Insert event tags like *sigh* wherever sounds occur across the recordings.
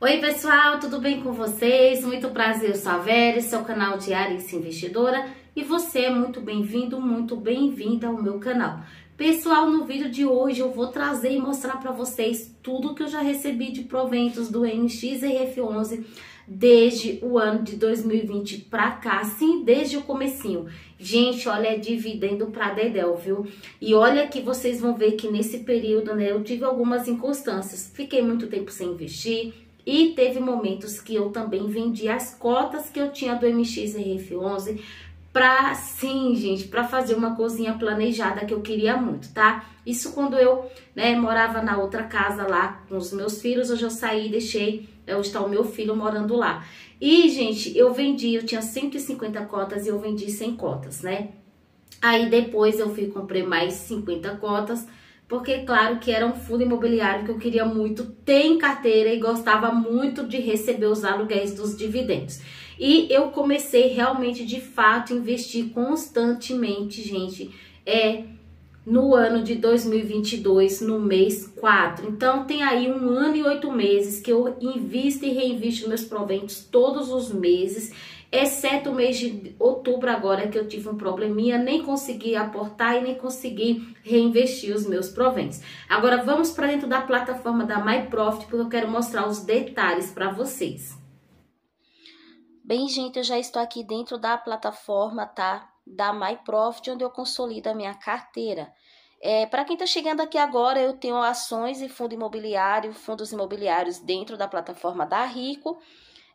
Oi pessoal, tudo bem com vocês? Muito prazer, eu sou a Vera, seu canal Arice Investidora e você é muito bem-vindo, muito bem-vinda ao meu canal. Pessoal, no vídeo de hoje eu vou trazer e mostrar para vocês tudo que eu já recebi de proventos do MXRF11 desde o ano de 2020 para cá, sim, desde o comecinho. Gente, olha, é dividendo para dedéu, viu? E olha que vocês vão ver que nesse período, né, eu tive algumas inconstâncias. Fiquei muito tempo sem investir, e teve momentos que eu também vendi as cotas que eu tinha do MXRF11 pra, sim, gente, pra fazer uma cozinha planejada que eu queria muito, tá? Isso quando eu, né, morava na outra casa lá com os meus filhos, hoje eu saí e deixei, é, eu está o meu filho morando lá. E, gente, eu vendi, eu tinha 150 cotas e eu vendi 100 cotas, né? Aí depois eu fui comprei mais 50 cotas, porque claro que era um fundo imobiliário que eu queria muito ter em carteira e gostava muito de receber os aluguéis dos dividendos. E eu comecei realmente de fato investir constantemente, gente, é no ano de 2022, no mês 4. Então tem aí um ano e oito meses que eu invisto e reinvisto meus proventos todos os meses exceto o mês de outubro agora que eu tive um probleminha, nem consegui aportar e nem consegui reinvestir os meus proventos. Agora vamos para dentro da plataforma da MyProfit, porque eu quero mostrar os detalhes para vocês. Bem, gente, eu já estou aqui dentro da plataforma, tá? Da MyProfit, onde eu consolido a minha carteira. É, para quem está chegando aqui agora, eu tenho ações e fundo imobiliário, fundos imobiliários dentro da plataforma da Rico.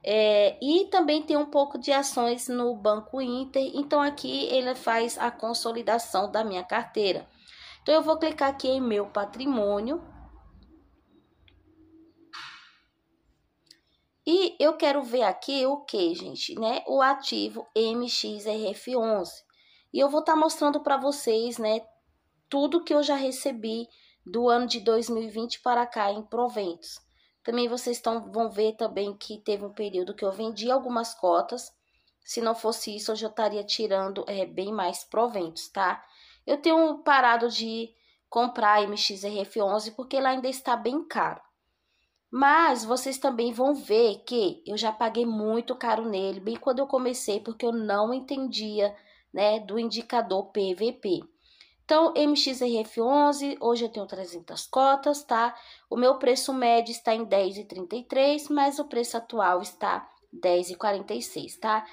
É, e também tem um pouco de ações no Banco Inter. Então, aqui ele faz a consolidação da minha carteira. Então, eu vou clicar aqui em meu patrimônio. E eu quero ver aqui o que, gente, né? O ativo MXRF11. E eu vou estar tá mostrando para vocês, né, tudo que eu já recebi do ano de 2020 para cá em proventos. Também vocês tão, vão ver também que teve um período que eu vendi algumas cotas. Se não fosse isso, eu já estaria tirando é, bem mais proventos, tá? Eu tenho parado de comprar MXRF11 porque lá ainda está bem caro. Mas vocês também vão ver que eu já paguei muito caro nele, bem quando eu comecei, porque eu não entendia, né, do indicador PVP. Então, MXRF11, hoje eu tenho 300 cotas, tá? O meu preço médio está em 10,33, mas o preço atual está 10,46, tá?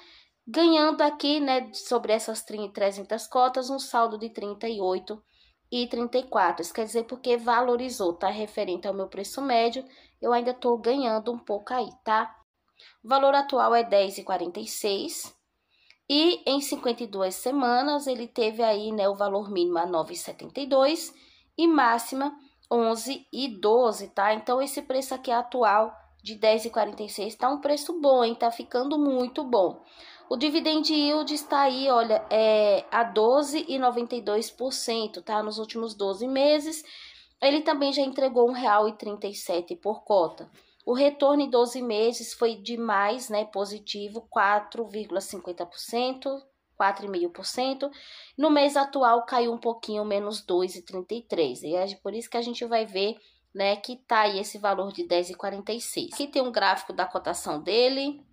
Ganhando aqui, né, sobre essas 300 cotas, um saldo de 38 e 34. Isso quer dizer porque valorizou, tá? Referente ao meu preço médio, eu ainda tô ganhando um pouco aí, tá? O valor atual é 10,46, e em 52 semanas ele teve aí, né, o valor mínimo a 9,72 e máxima 11 e tá? Então esse preço aqui atual de 10,46 tá um preço bom, hein? Tá ficando muito bom. O dividend yield está aí, olha, é a 12,92%, tá? Nos últimos 12 meses. Ele também já entregou R$ 1,37 por cota. O retorno em 12 meses foi de mais, né, positivo, 4,50%, 4,5%. No mês atual caiu um pouquinho, menos 2,33%. E é por isso que a gente vai ver, né, que tá aí esse valor de 10,46. Aqui tem um gráfico da cotação dele,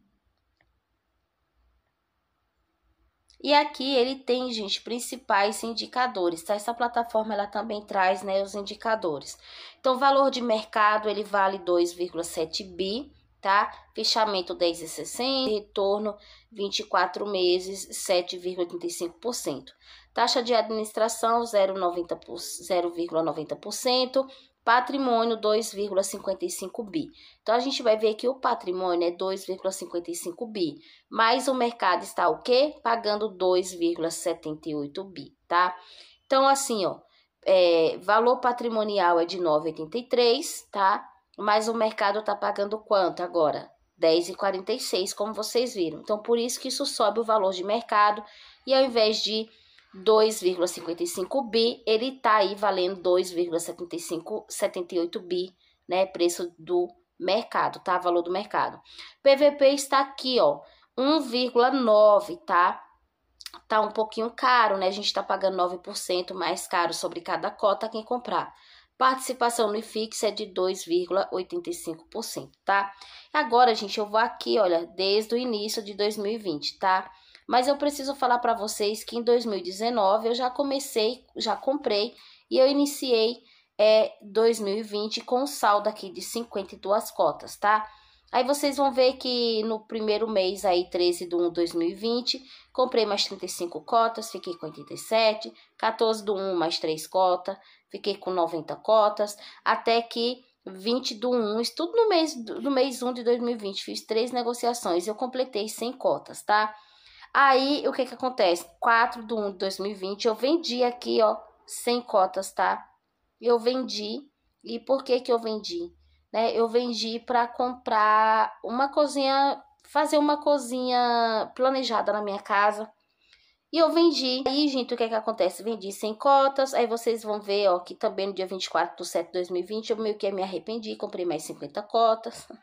E aqui ele tem, gente, principais indicadores, tá? Essa plataforma ela também traz, né, os indicadores. Então, valor de mercado, ele vale 2,7 bi, tá? Fechamento 10,60, retorno 24 meses 7,85%. Taxa de administração 0,90%, Patrimônio 2,55 bi. Então a gente vai ver que o patrimônio é 2,55 bi, mas o mercado está o quê? Pagando 2,78 bi, tá? Então assim, ó, é, valor patrimonial é de 9,83, tá? Mas o mercado tá pagando quanto agora? 10,46, como vocês viram. Então por isso que isso sobe o valor de mercado e ao invés de 2,55 bi, ele tá aí valendo 2,78 bi, né? Preço do mercado, tá? Valor do mercado. PVP está aqui, ó, 1,9, tá? Tá um pouquinho caro, né? A gente está pagando 9% mais caro sobre cada cota quem comprar. Participação no IFIX é de 2,85%, tá? Agora, gente, eu vou aqui, olha, desde o início de 2020, tá? Mas eu preciso falar para vocês que em 2019 eu já comecei, já comprei e eu iniciei é 2020 com saldo aqui de 52 cotas, tá? Aí vocês vão ver que no primeiro mês aí, 13 de 1 de 2020, comprei mais 35 cotas, fiquei com 87, 14 de 1 mais 3 cotas, fiquei com 90 cotas, até que 20 de 1, isso tudo no mês, no mês 1 de 2020, fiz três negociações, eu completei 100 cotas, tá? Aí, o que que acontece? 4 de 1 de 2020, eu vendi aqui, ó, sem cotas, tá? Eu vendi. E por que que eu vendi? Né? Eu vendi para comprar uma cozinha, fazer uma cozinha planejada na minha casa. E eu vendi. Aí, gente, o que que acontece? Vendi sem cotas. Aí vocês vão ver, ó, que também no dia 24 de 7 de 2020 eu meio que me arrependi, comprei mais 50 cotas. *laughs*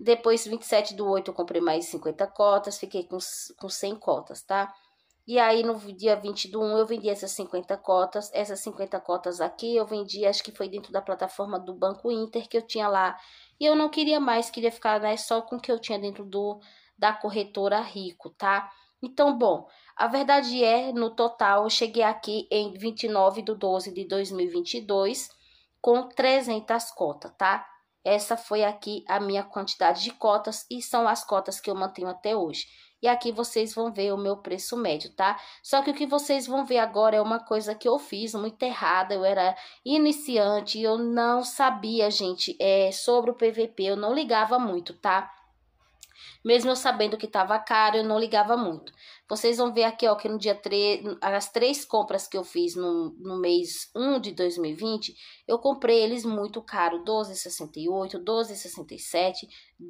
Depois, 27 do 8, eu comprei mais 50 cotas, fiquei com, com 100 cotas, tá? E aí, no dia 20 do 1, eu vendi essas 50 cotas. Essas 50 cotas aqui, eu vendi, acho que foi dentro da plataforma do Banco Inter que eu tinha lá. E eu não queria mais, queria ficar né, só com o que eu tinha dentro do da corretora Rico, tá? Então, bom, a verdade é, no total, eu cheguei aqui em 29 de 12 de 2022 com 300 cotas, tá? Essa foi aqui a minha quantidade de cotas e são as cotas que eu mantenho até hoje. E aqui vocês vão ver o meu preço médio, tá? Só que o que vocês vão ver agora é uma coisa que eu fiz muito errada. Eu era iniciante, eu não sabia, gente, é, sobre o PVP, eu não ligava muito, tá? Mesmo eu sabendo que estava caro, eu não ligava muito. Vocês vão ver aqui, ó, que no dia 3, as três compras que eu fiz no, no mês 1 de 2020, eu comprei eles muito caro, 12,68, 12,67,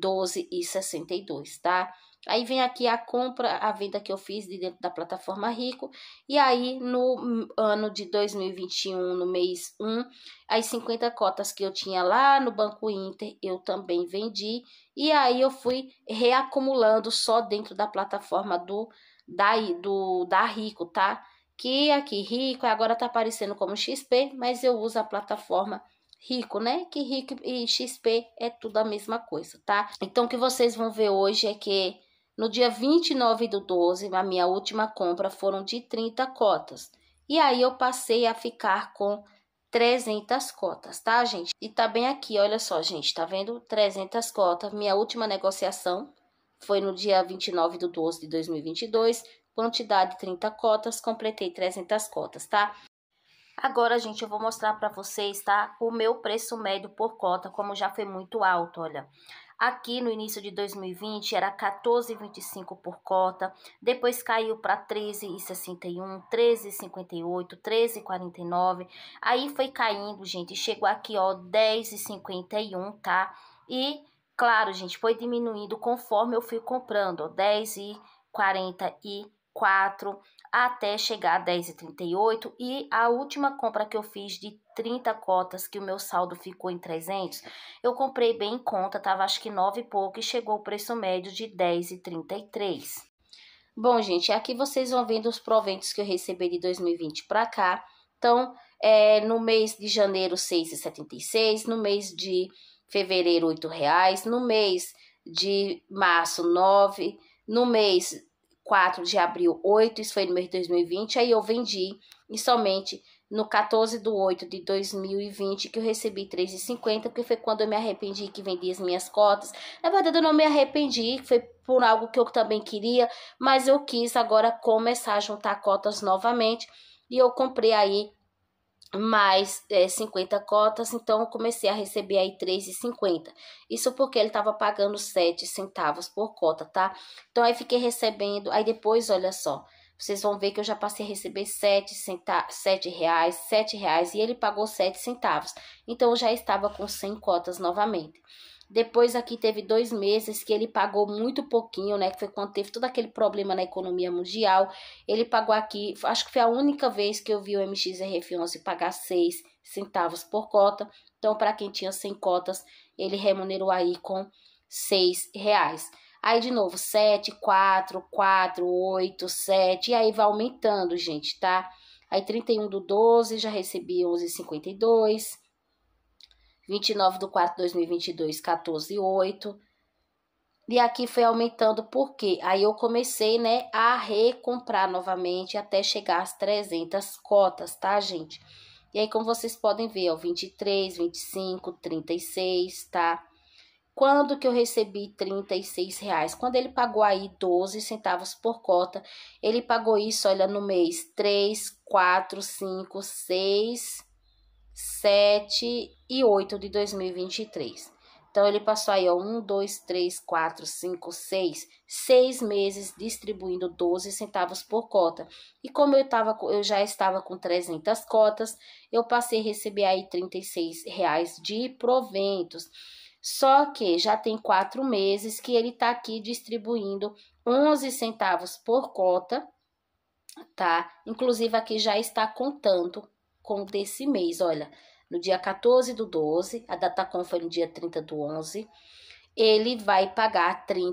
12,62, tá? Aí vem aqui a compra, a venda que eu fiz de dentro da plataforma Rico. E aí, no ano de 2021, no mês 1, as 50 cotas que eu tinha lá no Banco Inter, eu também vendi. E aí, eu fui reacumulando só dentro da plataforma do da, do, da Rico, tá? Que aqui, Rico, agora tá aparecendo como XP, mas eu uso a plataforma rico, né? Que rico e XP é tudo a mesma coisa, tá? Então, o que vocês vão ver hoje é que no dia 29 do 12, a minha última compra foram de 30 cotas. E aí eu passei a ficar com 300 cotas, tá, gente? E tá bem aqui, olha só, gente, tá vendo? 300 cotas. Minha última negociação foi no dia 29 do 12 de 2022, quantidade 30 cotas, completei 300 cotas, tá? Agora, gente, eu vou mostrar para vocês, tá? O meu preço médio por cota, como já foi muito alto, olha. Aqui no início de 2020 era 14,25 por cota, depois caiu para 13,61, 13,58, 13,49. Aí foi caindo, gente, chegou aqui, ó, 10,51, tá? E claro, gente, foi diminuindo conforme eu fui comprando, ó, 10,44 até chegar a 10,38 e a última compra que eu fiz de 30 cotas que o meu saldo ficou em 300, eu comprei bem em conta, tava acho que 9 e pouco e chegou o preço médio de 10,33. Bom, gente, aqui vocês vão vendo os proventos que eu recebi de 2020 para cá. Então, é, no mês de janeiro, 6,76, no mês de fevereiro, R$ reais, no mês de março, 9, no mês 4 de abril, 8, isso foi no mês de 2020, aí eu vendi e somente no 14 de 8 de 2020, que eu recebi R$3,50, que foi quando eu me arrependi que vendi as minhas cotas. Na verdade, eu não me arrependi, foi por algo que eu também queria, mas eu quis agora começar a juntar cotas novamente e eu comprei aí mais é, 50 cotas, então eu comecei a receber aí R$3,50. Isso porque ele estava pagando 7 centavos por cota, tá? Então aí fiquei recebendo, aí depois, olha só, vocês vão ver que eu já passei a receber 7, centa... 7 reais, 7 reais e ele pagou 7 centavos. Então, eu já estava com 100 cotas novamente. Depois aqui teve dois meses que ele pagou muito pouquinho, né? Que foi quando teve todo aquele problema na economia mundial. Ele pagou aqui, acho que foi a única vez que eu vi o MXRF11 pagar 6 centavos por cota. Então, para quem tinha 100 cotas, ele remunerou aí com 6 reais. Aí de novo, 7, 4, 4, 8, 7, e aí vai aumentando, gente, tá? Aí 31 do 12, já recebi 11,52. 29 do 4 de 2022, 14,8. E aqui foi aumentando por quê? aí eu comecei, né, a recomprar novamente até chegar às 300 cotas, tá, gente? E aí, como vocês podem ver, ó, 23, 25, 36, tá? Quando que eu recebi 36 reais? Quando ele pagou aí 12 centavos por cota, ele pagou isso, olha, no mês 3, 4, 5, 6, 7 e 8 de 2023. Então, ele passou aí, ó, 1, 2, 3, 4, 5, 6, 6 meses distribuindo 12 centavos por cota. E como eu, tava, eu já estava com 300 cotas, eu passei a receber aí 36 reais de proventos. Só que já tem quatro meses que ele está aqui distribuindo 11 centavos por cota, tá? Inclusive aqui já está contando com desse mês, olha. No dia 14 do 12, a Datacom foi no dia 30 do 11, ele vai pagar R$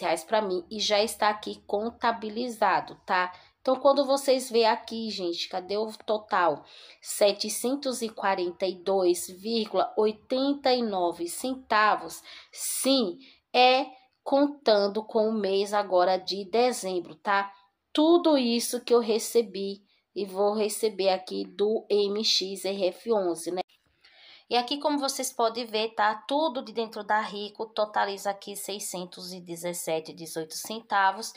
reais para mim e já está aqui contabilizado, tá? Então, quando vocês veem aqui, gente, cadê o total? 742,89 centavos. Sim, é contando com o mês agora de dezembro, tá? Tudo isso que eu recebi e vou receber aqui do MXRF11, né? E aqui, como vocês podem ver, tá? Tudo de dentro da Rico totaliza aqui 617,18 centavos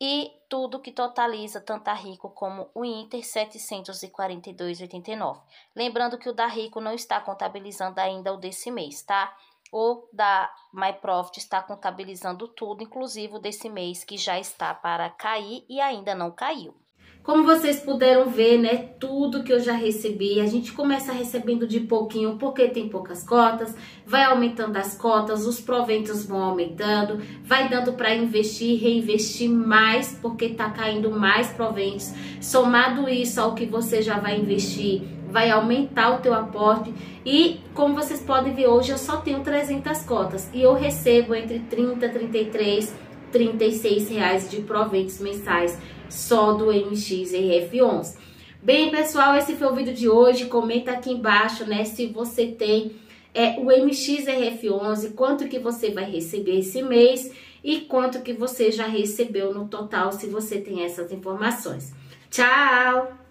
e tudo que totaliza tanto a Rico como o Inter 742,89. Lembrando que o da Rico não está contabilizando ainda o desse mês, tá? O da MyProfit está contabilizando tudo, inclusive o desse mês que já está para cair e ainda não caiu. Como vocês puderam ver, né, tudo que eu já recebi, a gente começa recebendo de pouquinho, porque tem poucas cotas, vai aumentando as cotas, os proventos vão aumentando, vai dando para investir, reinvestir mais, porque tá caindo mais proventos. Somado isso ao que você já vai investir, vai aumentar o teu aporte e como vocês podem ver hoje eu só tenho 300 cotas e eu recebo entre 30, 33, 36 reais de proventos mensais só do MXRF11. Bem, pessoal, esse foi o vídeo de hoje. Comenta aqui embaixo, né, se você tem é, o MXRF11, quanto que você vai receber esse mês e quanto que você já recebeu no total, se você tem essas informações. Tchau!